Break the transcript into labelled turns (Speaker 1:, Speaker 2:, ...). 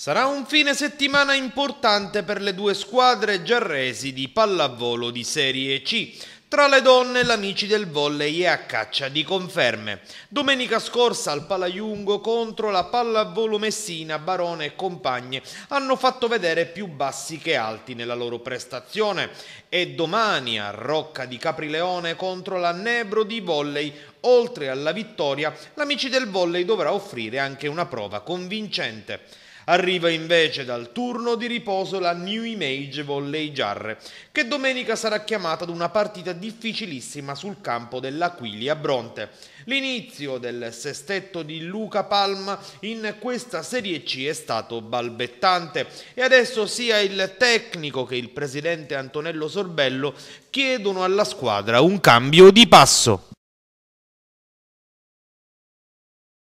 Speaker 1: Sarà un fine settimana importante per le due squadre giarresi di pallavolo di Serie C. Tra le donne l'amici del volley è a caccia di conferme. Domenica scorsa al Palaiungo contro la pallavolo Messina, Barone e compagne hanno fatto vedere più bassi che alti nella loro prestazione e domani a Rocca di Caprileone contro la Nebro di volley oltre alla vittoria l'amici del volley dovrà offrire anche una prova convincente. Arriva invece dal turno di riposo la New Image Volley Giarre, che domenica sarà chiamata ad una partita difficilissima sul campo dell'Aquilia Bronte. L'inizio del sestetto di Luca Palma in questa Serie C è stato balbettante e adesso sia il tecnico che il presidente Antonello
Speaker 2: Sorbello chiedono alla squadra un cambio di passo.